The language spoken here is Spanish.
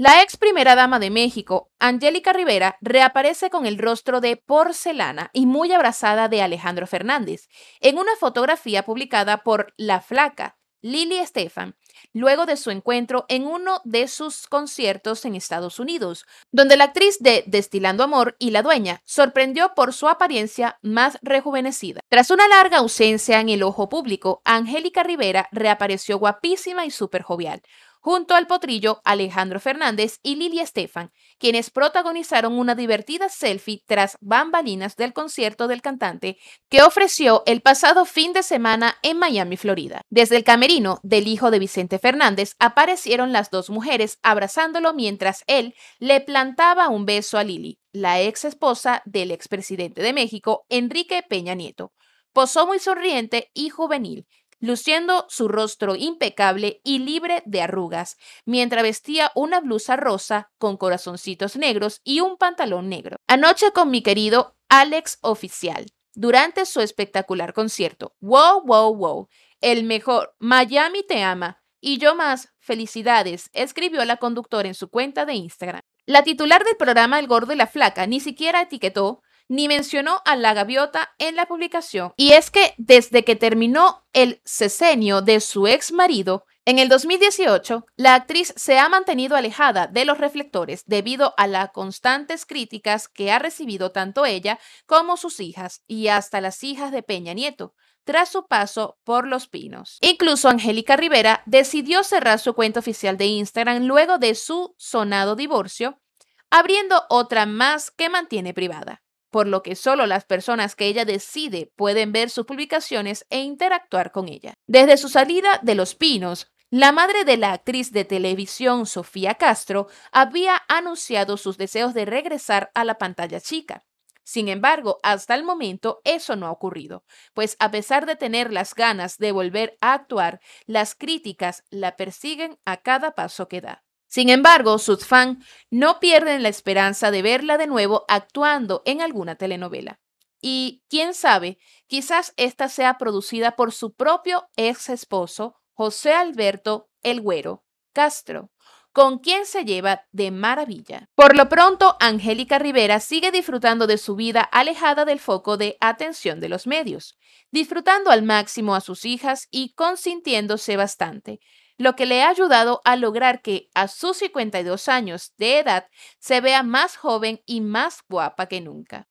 La ex primera dama de México, Angélica Rivera, reaparece con el rostro de porcelana y muy abrazada de Alejandro Fernández en una fotografía publicada por La Flaca, Lily Estefan, luego de su encuentro en uno de sus conciertos en Estados Unidos, donde la actriz de Destilando Amor y La Dueña sorprendió por su apariencia más rejuvenecida. Tras una larga ausencia en el ojo público, Angélica Rivera reapareció guapísima y súper jovial junto al potrillo Alejandro Fernández y Lili Estefan, quienes protagonizaron una divertida selfie tras bambalinas del concierto del cantante que ofreció el pasado fin de semana en Miami, Florida. Desde el camerino del hijo de Vicente Fernández aparecieron las dos mujeres abrazándolo mientras él le plantaba un beso a Lili, la ex esposa del expresidente de México, Enrique Peña Nieto. Posó muy sonriente y juvenil, luciendo su rostro impecable y libre de arrugas, mientras vestía una blusa rosa con corazoncitos negros y un pantalón negro. Anoche con mi querido Alex Oficial, durante su espectacular concierto. Wow, wow, wow. El mejor. Miami te ama. Y yo más, felicidades, escribió la conductora en su cuenta de Instagram. La titular del programa El Gordo y la Flaca ni siquiera etiquetó ni mencionó a la gaviota en la publicación. Y es que desde que terminó el sesenio de su ex marido, en el 2018, la actriz se ha mantenido alejada de los reflectores debido a las constantes críticas que ha recibido tanto ella como sus hijas y hasta las hijas de Peña Nieto tras su paso por Los Pinos. Incluso Angélica Rivera decidió cerrar su cuenta oficial de Instagram luego de su sonado divorcio, abriendo otra más que mantiene privada por lo que solo las personas que ella decide pueden ver sus publicaciones e interactuar con ella. Desde su salida de Los Pinos, la madre de la actriz de televisión Sofía Castro había anunciado sus deseos de regresar a la pantalla chica. Sin embargo, hasta el momento eso no ha ocurrido, pues a pesar de tener las ganas de volver a actuar, las críticas la persiguen a cada paso que da. Sin embargo, sus fans no pierden la esperanza de verla de nuevo actuando en alguna telenovela. Y quién sabe, quizás esta sea producida por su propio ex esposo, José Alberto El Güero Castro, con quien se lleva de maravilla. Por lo pronto, Angélica Rivera sigue disfrutando de su vida alejada del foco de atención de los medios, disfrutando al máximo a sus hijas y consintiéndose bastante lo que le ha ayudado a lograr que a sus 52 años de edad se vea más joven y más guapa que nunca.